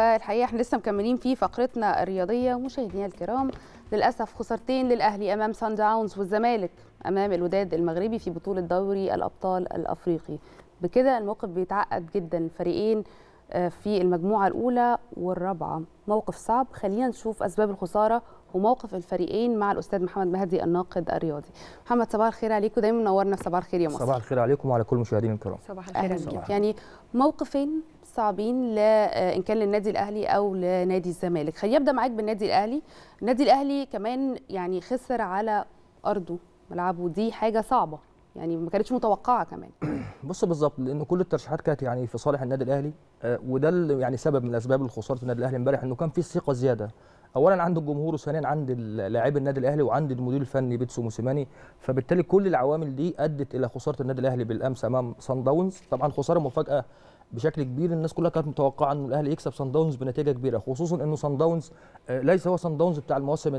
الحقيقه احنا لسه مكملين في فقرتنا الرياضيه مشاهدينا الكرام للاسف خسارتين للاهلي امام سان داونز والزمالك امام الوداد المغربي في بطوله دوري الابطال الافريقي بكده الموقف بيتعقد جدا الفريقين آه، في المجموعه الاولى والرابعه موقف صعب خلينا نشوف اسباب الخساره وموقف الفريقين مع الاستاذ محمد مهدي الناقد الرياضي محمد صباح الخير عليكم دايما منورنا صباح الخير يا مصر صباح الخير عليكم وعلى كل المشاهدين الكرام صباح الخير يعني موقفين الصعبين لا آه، ان كان للنادي الاهلي او لنادي الزمالك خلينا ابدا معاك بالنادي الاهلي النادي الاهلي كمان يعني خسر على ارضه ملعبه دي حاجه صعبه يعني ما كانتش متوقعه كمان بص بالظبط لان كل الترشيحات كانت يعني في صالح النادي الاهلي آه، وده اللي يعني سبب من اسباب خساره النادي الاهلي امبارح انه كان في ثقه زياده اولا عند الجمهور وثانيا عند لاعبي النادي الاهلي وعند المدير الفني بيتسو موسيماني فبالتالي كل العوامل دي ادت الى خساره النادي الاهلي بالامس امام سان داونز طبعا خساره مفاجاه بشكل كبير الناس كلها كانت متوقعه ان الاهلي يكسب سان داونز بنتيجه كبيره خصوصا انه سان آه، داونز ليس هو سان داونز بتاع المواسم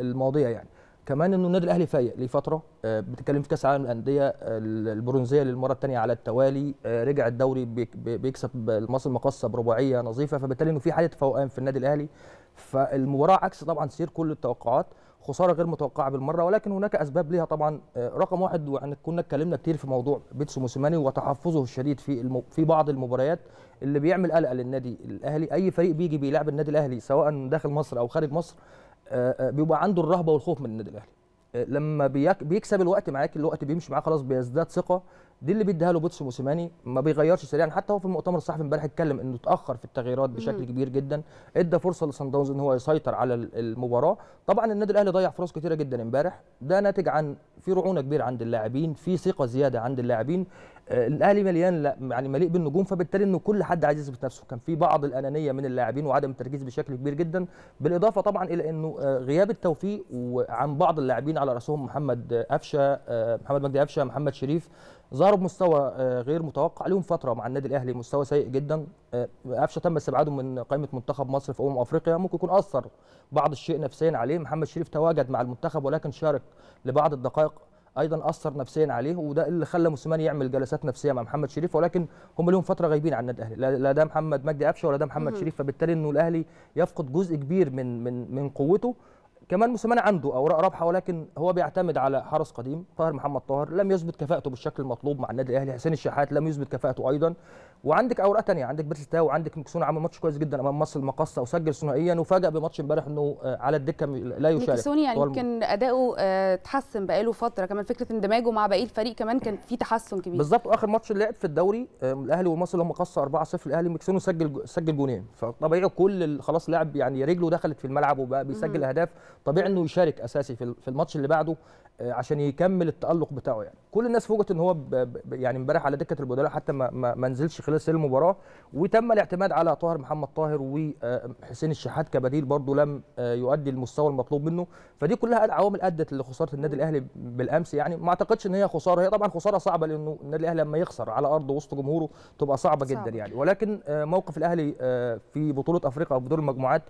الماضيه يعني كمان انه النادي الاهلي فايق ليه فتره آه، بتتكلم في كاس العالم الانديه البرونزيه للمره الثانيه على التوالي آه، رجع الدوري بيكسب المصري المقصه برباعيه نظيفه فبالتالي انه في حاله فوقان في النادي الاهلي فالمباراه عكس طبعا سير كل التوقعات خساره غير متوقعه بالمره ولكن هناك اسباب ليها طبعا آه، رقم واحد وعن كنا اتكلمنا كتير في موضوع بيتسو موسيماني وتحفظه الشديد في المو... في بعض المباريات اللي بيعمل قلق للنادي الاهلي اي فريق بيجي بيلعب النادي الاهلي سواء داخل مصر او خارج مصر آه، آه، بيبقى عنده الرهبه والخوف من النادي الاهلي لما بيكسب الوقت معاك الوقت بيمشي معاه خلاص بيزداد ثقه دي اللي بيديها له بيتسو موسيماني ما بيغيرش سريعا حتى هو في المؤتمر الصحفي امبارح اتكلم انه اتاخر في التغييرات بشكل كبير جدا ادى فرصه لصن داونز ان هو يسيطر على المباراه طبعا النادي الاهلي ضيع فرص كثيره جدا امبارح ده ناتج عن في رعونه كبيره عند اللاعبين في ثقه زياده عند اللاعبين الاهلي مليان لا يعني مليء بالنجوم فبالتالي انه كل حد عايز يثبت نفسه كان في بعض الانانيه من اللاعبين وعدم التركيز بشكل كبير جدا بالاضافه طبعا الى انه آه، غياب التوفيق وعن بعض اللاعبين على راسهم محمد قفشه آه، آه، محمد مجدي قفشه محمد شريف ظهروا بمستوى غير متوقع لهم فتره مع النادي الاهلي مستوى سيء جدا قفشه تم استبعاده من قائمه منتخب مصر في امم افريقيا ممكن يكون اثر بعض الشيء نفسيا عليه محمد شريف تواجد مع المنتخب ولكن شارك لبعض الدقائق ايضا اثر نفسيا عليه وده اللي خلى موسيماني يعمل جلسات نفسيه مع محمد شريف ولكن هم لهم فتره غايبين عن النادي الاهلي لا ده محمد مجدي قفشه ولا ده محمد شريف فبالتالي انه الاهلي يفقد جزء كبير من من من قوته كمان موسيماني عنده اوراق رابحه ولكن هو بيعتمد على حرس قديم طاهر محمد طاهر لم يثبت كفاءته بالشكل المطلوب مع النادي الاهلي حسين الشحات لم يثبت كفاءته ايضا وعندك اوراق ثانيه عندك بيتستاو وعندك مكسون عمل ماتش كويس جدا امام مصر المقصه وسجل ثنائيا وفاجئ بماتش امبارح انه آه، على الدكه لا يشارك مكسون يعني يمكن اداؤه آه، تحسن بقاله فتره كمان فكره اندماجه مع باقي الفريق كمان كان في تحسن كبير بالظبط واخر ماتش لعب في الدوري آه، الاهلي والمصري المقصه 4 0 الاهلي مكسون سجل سجل جونين فطبيعي كل خلاص لاعب يعني رجله دخلت في الملعب وبقى بيسجل اهداف طبيعي انه يشارك اساسي في الماتش اللي بعده آه، عشان يكمل التالق بتاعه يعني كل الناس فوجئت ان هو يعني امبارح على دكه البدلاء حتى ما, ما نزلش خلال سير المباراه وتم الاعتماد على طاهر محمد طاهر وحسين آه، الشحات كبديل برضه لم آه، يؤدي المستوى المطلوب منه فدي كلها عوامل ادت لخساره النادي الاهلي بالامس يعني ما اعتقدش ان هي خساره هي طبعا خساره صعبه لانه النادي الاهلي لما يخسر على ارضه وسط جمهوره تبقى صعبه, جدا جدا يعني ولكن موقف الاهلي في بطوله افريقيا او في دور المجموعات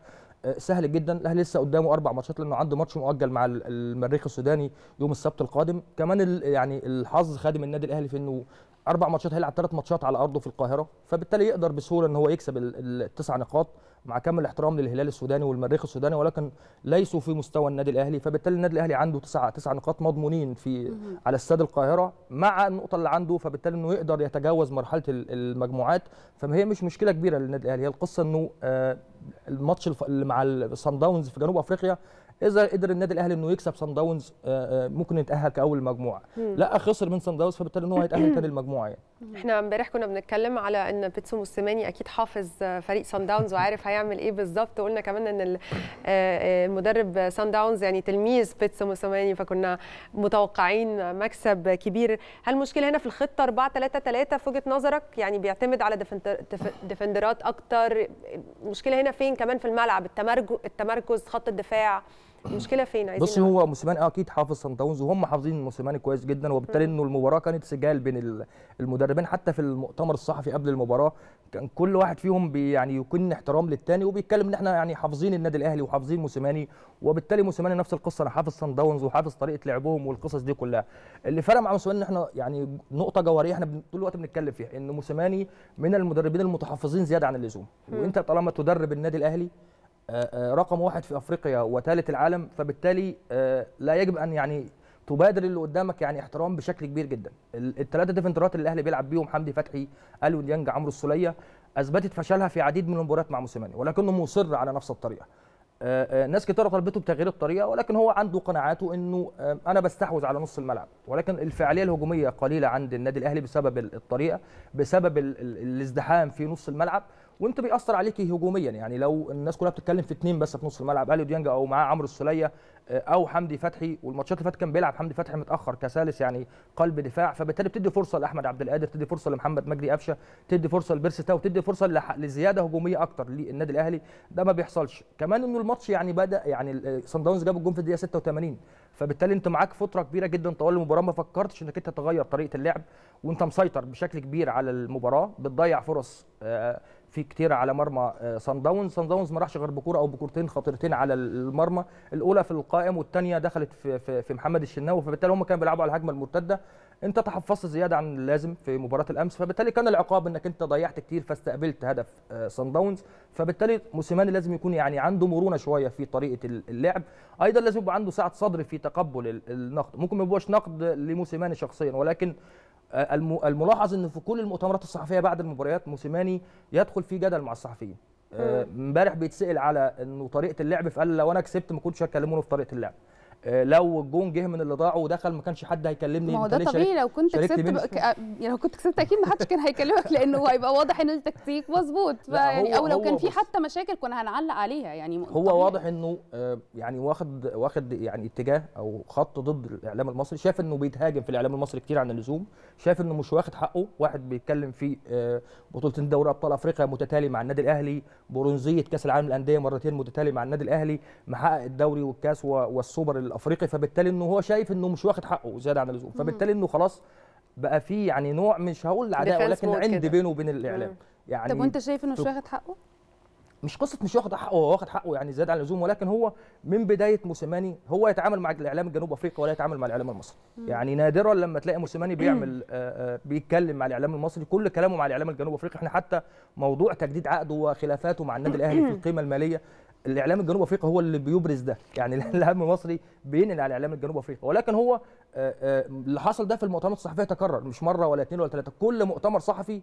آه، سهل جدا الاهلي لسه قدامه اربع ماتشات لانه عنده ماتش مؤجل مع المريخ السوداني يوم السبت القادم كمان يعني الحظ خادم النادي الاهلي في انه اربع ماتشات هيلعب ثلاث ماتشات على ارضه في القاهره فبالتالي يقدر بسهوله ان هو يكسب التسع نقاط مع كامل الاحترام للهلال السوداني والمريخ السوداني ولكن ليسوا في مستوى النادي الاهلي فبالتالي النادي الاهلي عنده تسعة تسع نقاط مضمونين في على استاد القاهره مع النقطه اللي عنده فبالتالي انه يقدر يتجاوز مرحله المجموعات فهي مش مشكله كبيره للنادي الاهلي هي القصه انه آه، الماتش اللي مع الصن داونز في جنوب افريقيا اذا قدر النادي الاهلي انه يكسب صن داونز آه، آه، ممكن يتاهل كاول مجموعه لا خسر من صن داونز فبالتالي ان هو هيتاهل ثاني المجموعه يعني احنا امبارح كنا بنتكلم على ان بيتسو موسيماني اكيد حافظ آه، فريق سان داونز وعارف هيعمل ايه بالظبط وقلنا كمان ان المدرب سان داونز يعني تلميذ بيتسو موسيماني فكنا متوقعين مكسب كبير هل المشكله هنا في الخطه 4 3 3 في وجهه نظرك يعني بيعتمد على ديفندرات اكتر المشكله هنا فين كمان في الملعب التمركز خط الدفاع المشكله فين عايزين بصي هو موسيماني اكيد حافظ سان داونز وهم حافظين موسيماني كويس جدا وبالتالي انه المباراه كانت سجال بين المدربين حتى في المؤتمر الصحفي قبل المباراه كان كل واحد فيهم يعني يكون احترام للتاني وبيتكلم ان احنا يعني حافظين النادي الاهلي وحافظين موسيماني وبالتالي موسيماني نفس القصه انا حافظ سان داونز وحافظ طريقه لعبهم والقصص دي كلها اللي فرق مع موسيماني ان احنا يعني نقطه جوهريه احنا طول الوقت بنتكلم فيها ان موسيماني من المدربين المتحفظين زياده عن اللزوم وانت طالما تدرب النادي الاهلي آه، آه، رقم واحد في افريقيا وثالث العالم فبالتالي آه، لا يجب ان يعني تبادر اللي قدامك يعني احترام بشكل كبير جدا الثلاثه ديفنترات اللي الاهلي بيلعب بيهم حمدي فتحي الو ديانج عمرو السوليه اثبتت فشلها في عديد من المباريات مع موسيماني ولكنه مصر على نفس الطريقه ناس كتير طلبته بتغيير الطريقه ولكن هو عنده قناعاته انه انا بستحوذ على نص الملعب ولكن الفعاليه الهجوميه قليله عند النادي الاهلي بسبب الطريقه بسبب الازدحام في نص الملعب وانت بيأثر عليك هجوميا يعني لو الناس كلها بتتكلم في اثنين بس في نص الملعب اليو ديانج او معاه عمرو السوليه آه، او حمدي فتحي والماتشات اللي فاتت كان بيلعب حمدي فتحي متاخر كثالث يعني قلب دفاع فبالتالي بتدي فرصه لاحمد عبد القادر تدي فرصه لمحمد مجدي قفشه تدي فرصه لبيرسي تاو تدي فرصه لزياده هجوميه اكتر للنادي الاهلي ده ما بيحصلش كمان انه الماتش يعني بدا يعني آه، صن داونز جاب الجون في الدقيقه 86 فبالتالي انت معاك فتره كبيره جدا طوال المباراه ما فكرتش انك انت تغير طريقه اللعب وانت مسيطر بشكل كبير على المباراه بتضيع فرص آه في كتير على مرمى سان آه، داونز سان داونز ما راحش غير بكوره او بكورتين خطيرتين على المرمى الاولى في القائم والثانيه دخلت في, في, في محمد الشناوي فبالتالي هم كانوا بيلعبوا على الهجمه المرتده انت تحفظت زياده عن اللازم في مباراه الامس فبالتالي كان العقاب انك انت ضيعت كتير فاستقبلت هدف سان آه، داونز فبالتالي موسيماني لازم يكون يعني عنده مرونه شويه في طريقه اللعب ايضا لازم يبقى عنده سعه صدر في تقبل النقد ممكن ما يبقاش نقد لموسيماني شخصيا ولكن آه، الملاحظ ان في كل المؤتمرات الصحفيه بعد المباريات موسيماني يدخل في جدل مع الصحفيين آه، امبارح بيتسال على انه طريقه اللعب فقال لو انا كسبت ما كنتش هكلمونه في طريقه اللعب آه، لو الجون جه من اللي ضاعه ودخل ما كانش حد هيكلمني ما هو ده طبيعي لو كنت كسبت بقى آه، يعني لو كنت كسبت اكيد ما حدش كان هيكلمك لانه هيبقى واضح ان التكتيك مظبوط يعني او لو كان في حتى مشاكل كنا هنعلق عليها يعني هو طبيعي. واضح انه آه، يعني واخد واخد يعني اتجاه او خط ضد الاعلام المصري شاف انه بيتهاجم في الاعلام المصري كتير عن اللزوم شاف انه مش واخد حقه واحد بيتكلم في بطولتين دوري ابطال افريقيا متتالي مع النادي الاهلي برونزيه كاس العالم للانديه مرتين متتالي مع النادي الاهلي محقق الدوري والكاس والسوبر الافريقي فبالتالي انه هو شايف انه مش واخد حقه زياده عن اللزوم فبالتالي انه خلاص بقى في يعني نوع مش هقول عداء ولكن عند بينه وبين الاعلام يعني طب وانت شايف انه مش واخد حقه؟ مش قصه مش واخد حقه هو واخد حقه يعني زياده عن اللزوم ولكن هو من بدايه موسيماني هو يتعامل مع الاعلام الجنوب افريقي ولا يتعامل مع الاعلام المصري يعني نادرا لما تلاقي موسيماني بيعمل آه، آه، بيتكلم مع الاعلام المصري كل كلامه مع الاعلام الجنوب افريقي احنا حتى موضوع تجديد عقده وخلافاته مع النادي الاهلي في القيمه الماليه الاعلام الجنوب افريقي هو اللي بيبرز ده يعني الاعلام المصري بينقل على الاعلام الجنوب افريقي ولكن هو آه، آه، اللي حصل ده في المؤتمرات الصحفيه تكرر مش مره ولا اثنين ولا ثلاثه كل مؤتمر صحفي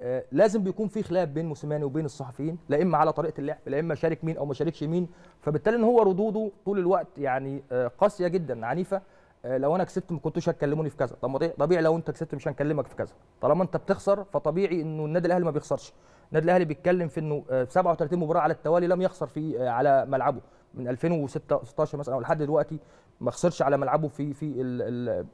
آه، لازم بيكون في خلاف بين موسيماني وبين الصحفيين لا اما على طريقه اللعب لا اما شارك مين او ما شاركش مين فبالتالي ان هو ردوده طول الوقت يعني قاسيه جدا عنيفه لو انا كسبت ما كنتوش هتكلموني في كذا طب طبيعي لو انت كسبت مش هنكلمك في كذا طالما انت بتخسر فطبيعي انه النادي الاهلي ما بيخسرش النادي الاهلي بيتكلم في انه 37 آه، مباراه على التوالي لم يخسر في آه، على ملعبه من 2016 مثلا او لحد دلوقتي ما خسرش على ملعبه في في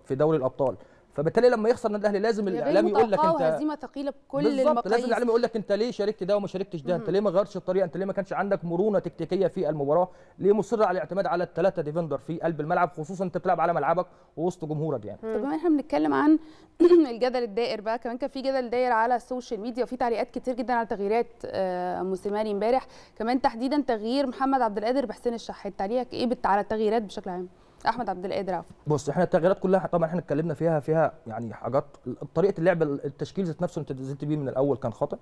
في دوري الابطال فبالتالي لما يخسر النادي الاهلي لازم الاعلام يقول لك انت هزيمه ثقيله بكل المقاييس لازم الاعلام يقول لك انت ليه شاركت ده وما شاركتش ده انت ليه ما غيرتش الطريقه انت ليه ما كانش عندك مرونه تكتيكيه في المباراه ليه مصر على الاعتماد على الثلاثه ديفندر في قلب الملعب خصوصا انت بتلعب على ملعبك ووسط جمهورك يعني طب بما احنا بنتكلم عن الجدل الدائر بقى كمان كان في جدل داير على السوشيال ميديا وفي تعليقات كتير جدا على تغييرات آه، موسيماني امبارح كمان تحديدا تغيير محمد عبد القادر بحسين الشحات تعليقك ايه على التغييرات بشكل عام احمد عبد القادر بص احنا التغييرات كلها طبعا احنا اتكلمنا فيها فيها يعني حاجات طريقه اللعب التشكيل ذات نفسه انت نزلت بيه من الاول كان خاطئ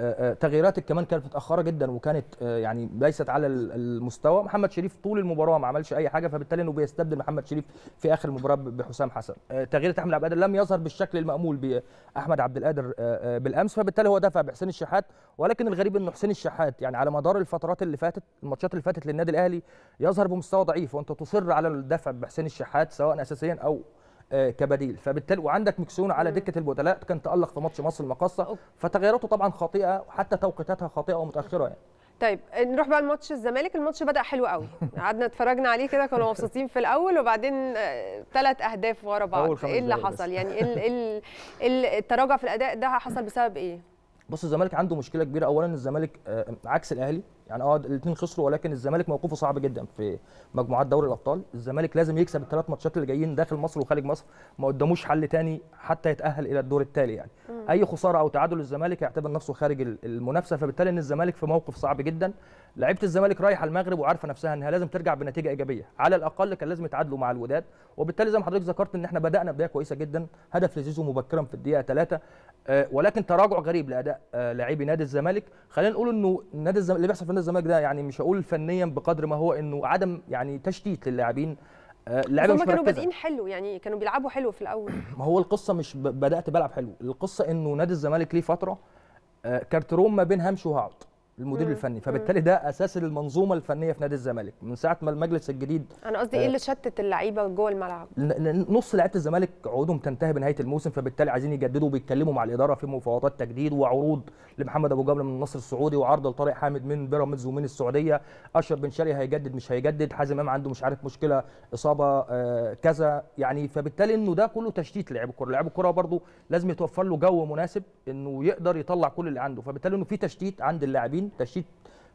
آه، آه، تغييراتك كمان كانت متاخره جدا وكانت آه، يعني ليست على المستوى محمد شريف طول المباراه ما عملش اي حاجه فبالتالي انه بيستبدل محمد شريف في اخر المباراه بحسام حسن تغيير احمد عبد القادر لم يظهر بالشكل المامول باحمد عبد القادر بالامس فبالتالي هو دفع بحسين الشحات ولكن الغريب ان حسين الشحات يعني على مدار الفترات اللي فاتت الماتشات اللي فاتت للنادي الاهلي يظهر بمستوى ضعيف وانت تصر على الدفع بحسين الشحات سواء اساسيا او آه، كبديل فبالتالي وعندك مكسون على دكه البدلاء كان تالق في ماتش مصر المقاصه فتغيراته طبعا خاطئه وحتى توقيتاتها خاطئه ومتاخره يعني طيب نروح بقى لماتش الزمالك الماتش بدا حلو قوي قعدنا اتفرجنا عليه كده كنا مبسوطين في الاول وبعدين ثلاث آه، اهداف ورا بعض ايه اللي حصل يعني ال ال التراجع في الاداء ده حصل بسبب ايه بص الزمالك عنده مشكله كبيره اولا الزمالك آه، عكس الاهلي يعني اه الاثنين خسروا ولكن الزمالك موقفه صعب جدا في مجموعات دوري الابطال الزمالك لازم يكسب الثلاث ماتشات اللي جايين داخل مصر وخارج مصر ما قداموش حل تاني حتى يتاهل الى الدور التالي يعني م. اي خساره او تعادل الزمالك هيعتبر نفسه خارج المنافسه فبالتالي ان الزمالك في موقف صعب جدا لعيبه الزمالك رايحه المغرب وعارفه نفسها انها لازم ترجع بنتيجه ايجابيه على الاقل كان لازم يتعادلوا مع الوداد وبالتالي زي ما حضرتك ذكرت ان احنا بدانا بدايه كويسه جدا هدف لزيزو مبكرا في الدقيقه 3 آه، ولكن تراجع غريب لاداء آه، لاعبي نادي الزمالك خلينا نقول انه نادي الزمالك اللي بيحصل في نادي الزمالك ده يعني مش هقول فنيا بقدر ما هو انه عدم يعني تشتيت للاعبين اللعيبه مش كانوا بادئين حلو يعني كانوا بيلعبوا حلو في الاول ما هو القصه مش بدات بلعب حلو القصه انه نادي الزمالك ليه فتره آه، كارتروم ما بين همش وهعط المدير مم. الفني فبالتالي ده اساس المنظومه الفنيه في نادي الزمالك من ساعه ما المجلس الجديد انا قصدي ايه آه، اللي شتت اللعيبه جوه الملعب نص لعيبه الزمالك عقودهم تنتهي بنهايه الموسم فبالتالي عايزين يجددوا وبيتكلموا مع الاداره في مفاوضات تجديد وعروض لمحمد ابو جبل من النصر السعودي وعرض لطارق حامد من بيراميدز ومن السعوديه اشرف بن شرقي هيجدد مش هيجدد حازم امام عنده مش عارف مشكله اصابه آه، كذا يعني فبالتالي انه ده كله تشتيت لعيب الكره لعيب الكره برضه لازم يتوفر له جو مناسب انه يقدر يطلع كل اللي عنده فبالتالي انه في تشتيت عند اللاعبين تشتيت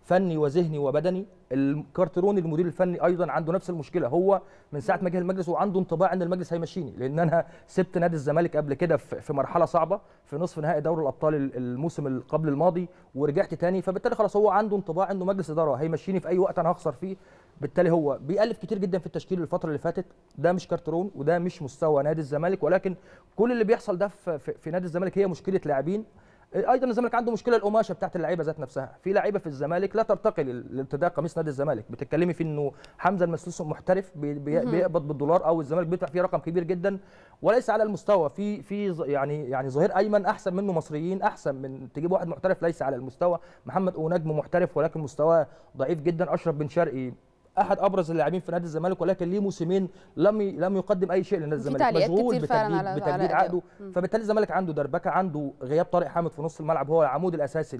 فني وذهني وبدني الكارتروني المدير الفني ايضا عنده نفس المشكله هو من ساعه ما جه المجلس وعنده انطباع ان المجلس هيمشيني لان انا سبت نادي الزمالك قبل كده في مرحله صعبه في نصف نهائي دوري الابطال الموسم اللي قبل الماضي ورجعت تاني فبالتالي خلاص هو عنده انطباع انه مجلس اداره هيمشيني في اي وقت انا هخسر فيه بالتالي هو بيألف كتير جدا في التشكيل الفتره اللي فاتت ده مش كارترون وده مش مستوى نادي الزمالك ولكن كل اللي بيحصل ده في نادي الزمالك هي مشكله لاعبين ايضا الزمالك عنده مشكله القماشه بتاعت اللعيبه ذات نفسها في لعيبه في الزمالك لا ترتقي لارتداء قميص نادي الزمالك بتتكلمي في انه حمزه المسلوس محترف بيقبض بالدولار او الزمالك بيدفع فيه رقم كبير جدا وليس على المستوى في في يعني يعني ظهير ايمن احسن منه مصريين احسن من تجيب واحد محترف ليس على المستوى محمد اونجم محترف ولكن مستواه ضعيف جدا اشرف بن شرقي احد ابرز اللاعبين في نادي الزمالك ولكن ليه موسمين لم لم يقدم اي شيء لنادي الزمالك مشغول بتجديد, بتجديد عقده فبالتالي الزمالك عنده دربكه عنده غياب طارق حامد في نص الملعب هو العمود الاساسي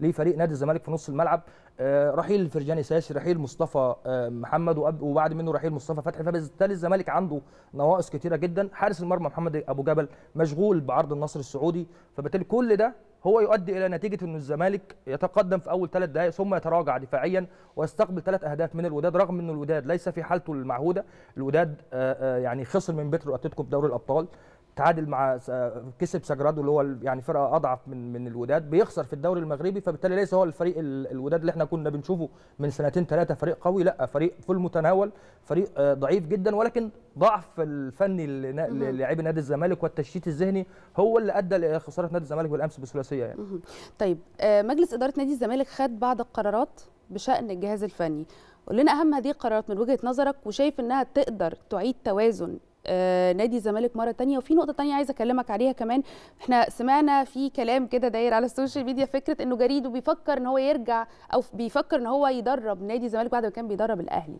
لفريق نادي الزمالك في نص الملعب آه، رحيل الفرجاني ساسي رحيل مصطفى آه، محمد وبعد منه رحيل مصطفى فتحي فبالتالي الزمالك عنده نواقص كتيره جدا حارس المرمى محمد ابو جبل مشغول بعرض النصر السعودي فبالتالي كل ده هو يؤدي الى نتيجه ان الزمالك يتقدم في اول ثلاث دقائق ثم يتراجع دفاعيا ويستقبل ثلاث اهداف من الوداد رغم ان الوداد ليس في حالته المعهوده الوداد آه، آه، يعني خسر من بترو اتلتيكو في دوري الابطال تعادل مع آه، كسب سجرادو اللي هو يعني فرقه اضعف من من الوداد بيخسر في الدوري المغربي فبالتالي ليس هو الفريق الوداد اللي احنا كنا بنشوفه من سنتين ثلاثه فريق قوي لا فريق في المتناول فريق آه، ضعيف جدا ولكن ضعف الفني للاعبي نادي الزمالك والتشتيت الذهني هو اللي ادى لخساره نادي الزمالك بالامس بثلاثيه يعني طيب آه، مجلس اداره نادي الزمالك خد بعض القرارات بشان الجهاز الفني قول لنا اهم هذه القرارات من وجهه نظرك وشايف انها تقدر تعيد توازن آه، نادي الزمالك مره تانية وفي نقطه تانية عايزه اكلمك عليها كمان احنا سمعنا في كلام كده داير على السوشيال ميديا فكره انه جريدو بيفكر ان هو يرجع او بيفكر ان هو يدرب نادي الزمالك بعد ما كان بيدرب الاهلي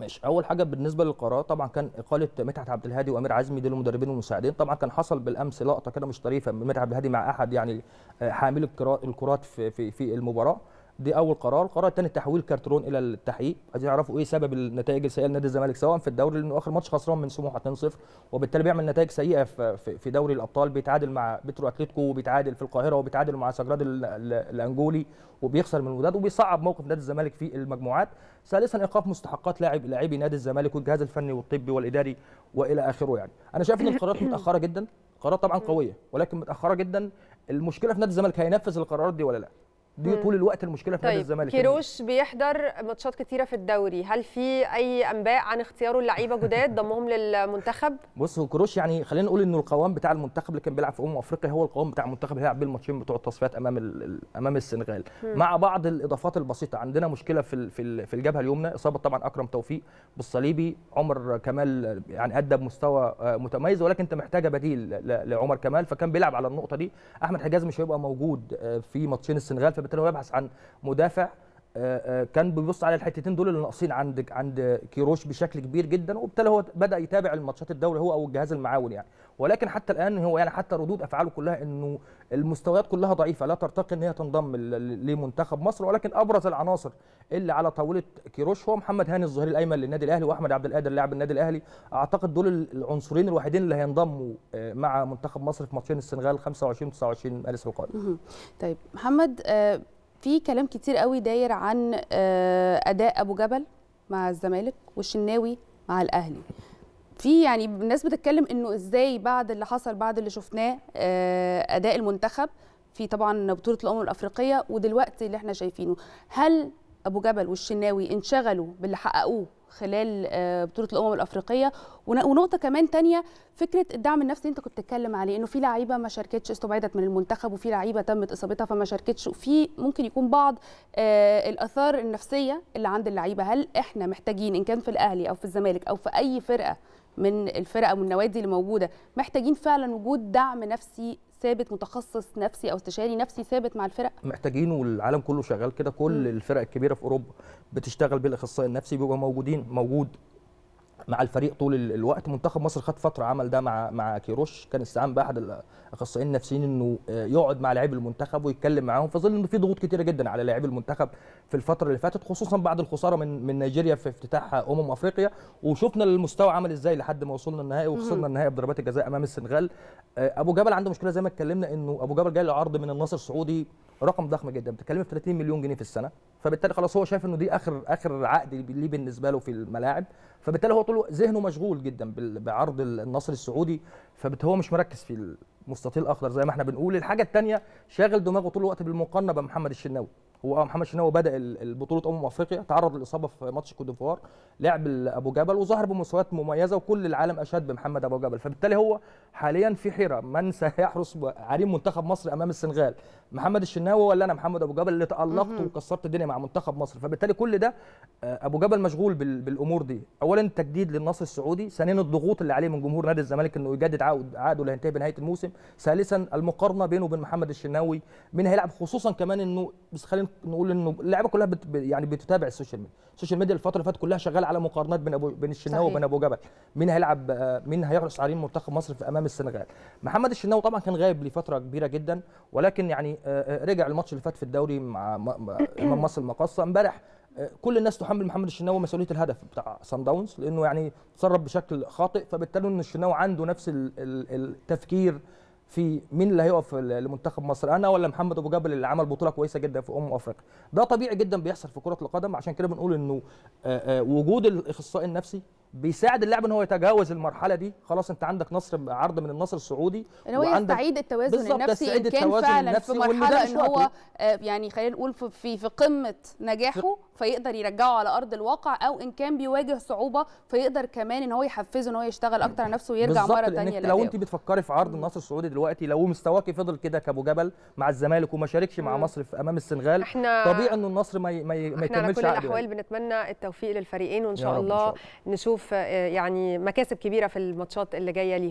ماشي اول حاجه بالنسبه للقرار طبعا كان اقاله مدحت عبد الهادي وامير عزمي دول المدربين والمساعدين طبعا كان حصل بالامس لقطه كده مش طريفه مدحت عبد الهادي مع احد يعني آه، حامل الكرات في في في المباراه دي اول قرار القرار الثاني تحويل كارترون الى التحقيق عايزين يعرفوا ايه سبب النتائج السيئه لنادي الزمالك سواء في الدوري لانه اخر ماتش خسران من سموحه 2-0 وبالتالي بيعمل نتائج سيئه في دوري الابطال بيتعادل مع بترو اتلتيكو وبيتعادل في القاهره وبيتعادل مع سجراد الانجولي وبيخسر من الوداد وبيصعب موقف نادي الزمالك في المجموعات ثالثا ايقاف مستحقات لاعب لاعبي نادي الزمالك والجهاز الفني والطبي والاداري والى اخره يعني انا شايف ان القرارات متاخره جدا قرارات طبعا قويه ولكن متاخره جدا المشكله في نادي الزمالك هينفذ القرارات دي ولا لا دي طول الوقت المشكله في طيب. نادي الزمالك يعني. كيروش بيحضر ماتشات كتيره في الدوري هل في اي انباء عن اختياره لعيبه جداد ضمهم للمنتخب بص هو كيروش يعني خلينا نقول انه القوام بتاع المنتخب اللي كان بيلعب في امم افريقيا هو القوام بتاع المنتخب اللي هيلعب بيه الماتشين بتوع التصفيات امام امام السنغال مع بعض الاضافات البسيطه عندنا مشكله في في الجبهه اليمنى اصابه طبعا اكرم توفيق بالصليبي عمر كمال يعني ادى بمستوى آه، متميز ولكن انت محتاجه بديل لعمر كمال فكان بيلعب على النقطه دي احمد حجاز مش هيبقى موجود آه، في ماتشين السنغال بالتالي هو يبحث عن مدافع آه، آه، كان بيبص على الحتتين دول اللي ناقصين عند عند كيروش بشكل كبير جدا وبالتالي هو بدا يتابع الماتشات الدوري هو او الجهاز المعاون يعني ولكن حتى الان هو يعني حتى ردود افعاله كلها انه المستويات كلها ضعيفه لا ترتقي ان هي تنضم لمنتخب مصر ولكن ابرز العناصر اللي على طاوله كيروش هو محمد هاني الظهير الايمن للنادي الاهلي واحمد عبد القادر لاعب النادي الاهلي اعتقد دول العنصرين الوحيدين اللي هينضموا آه، مع منتخب مصر في ماتشين السنغال 25 29 مارس القادم طيب محمد آه، في كلام كتير قوي داير عن آه، اداء ابو جبل مع الزمالك والشناوي مع الاهلي في يعني الناس بتتكلم انه ازاي بعد اللي حصل بعد اللي شفناه آه، اداء المنتخب في طبعا بطوله الامم الافريقيه ودلوقتي اللي احنا شايفينه هل ابو جبل والشناوي انشغلوا باللي حققوه خلال آه، بطوله الامم الافريقيه ونقطه كمان تانية فكره الدعم النفسي انت كنت بتتكلم عليه انه في لعيبه ما شاركتش استبعدت من المنتخب وفي لعيبه تمت اصابتها فما شاركتش وفي ممكن يكون بعض آه، الاثار النفسيه اللي عند اللعيبه هل احنا محتاجين ان كان في الاهلي او في الزمالك او في اي فرقه من الفرق او النوادي اللي موجوده محتاجين فعلا وجود دعم نفسي ثابت متخصص نفسي او استشاري نفسي ثابت مع الفرق محتاجين والعالم كله شغال كده كل م. الفرق الكبيره في اوروبا بتشتغل بالاخصائي النفسي بيبقى موجودين موجود مع الفريق طول الوقت منتخب مصر خد فتره عمل ده مع مع كيروش كان استعان باحد الاخصائيين النفسيين انه آه، يقعد مع لاعبي المنتخب ويتكلم معاهم في ظل ان في ضغوط كتيره جدا على لاعبي المنتخب في الفتره اللي فاتت خصوصا بعد الخساره من من نيجيريا في افتتاح امم افريقيا وشفنا المستوى عمل ازاي لحد ما وصلنا النهائي وخسرنا النهائي بضربات الجزاء امام السنغال آه، ابو جبل عنده مشكله زي ما اتكلمنا انه ابو جبل جاي له عرض من النصر السعودي رقم ضخم جدا بتتكلم في 30 مليون جنيه في السنه فبالتالي خلاص هو شايف انه دي اخر اخر عقد ليه بالنسبه له في الملاعب فبالتالي هو طول ذهنه مشغول جدا بعرض النصر السعودي فهو مش مركز في المستطيل الاخضر زي ما احنا بنقول الحاجه الثانيه شاغل دماغه طول الوقت بالمقارنه بمحمد الشناوي هو آه، محمد الشناوي بدا البطوله امم افريقيا تعرض لاصابه في ماتش كوت ديفوار لعب ابو جبل وظهر بمستويات مميزه وكل العالم اشاد بمحمد ابو جبل فبالتالي هو حاليا في حيره من سيحرس عريم منتخب مصر امام السنغال محمد الشناوي ولا انا محمد ابو جبل اللي تالقت وكسرت الدنيا مع منتخب مصر فبالتالي كل ده آه، ابو جبل مشغول بالامور دي اولا التجديد للنصر السعودي ثانيا الضغوط اللي عليه من جمهور نادي الزمالك انه يجدد عقد عقده اللي هينتهي بنهايه الموسم ثالثا المقارنه بينه وبين محمد الشناوي مين هيلعب خصوصا كمان انه بس خلينا نقول انه اللعيبه كلها بت يعني بتتابع السوشيال ميديا السوشيال ميديا الفتره اللي فاتت كلها شغاله على مقارنات بين ابو بين الشناوي وبين ابو جبل مين هيلعب آه، مين هيحرس عليه منتخب مصر في امام امام السنغال محمد الشناوي طبعا كان غايب لفتره كبيره جدا ولكن يعني آه، آه، رجع الماتش اللي فات في الدوري مع امام مصر المقاصه امبارح آه، كل الناس تحمل محمد الشناوي مسؤوليه الهدف بتاع سان داونز لانه يعني تصرف بشكل خاطئ فبالتالي ان الشناوي عنده نفس التفكير في مين اللي هيقف لمنتخب مصر انا ولا محمد ابو جبل اللي عمل بطوله كويسه جدا في امم افريقيا ده طبيعي جدا بيحصل في كره القدم عشان كده بنقول انه وجود الاخصائي النفسي بيساعد اللاعب ان هو يتجاوز المرحله دي خلاص انت عندك نصر عرض من النصر السعودي ان هو يستعيد التوازن النفسي ان كان فعلا في مرحله ان هو آه، يعني خلينا نقول في في قمه نجاحه فيقدر يرجعه على ارض الواقع او ان كان بيواجه صعوبه فيقدر كمان ان هو يحفزه ان هو يشتغل اكتر على نفسه ويرجع مره ثانيه لو انت بتفكري في عرض النصر السعودي دلوقتي لو مستواكي فضل كده كابو جبل مع الزمالك وما شاركش مع مصر في امام السنغال طبيعي ان النصر ما ما يكملش احنا على كل يعني. الاحوال بنتمنى التوفيق للفريقين وان شاء الله نشوف نشوف آه، يعني مكاسب كبيره في الماتشات اللي جايه ليهم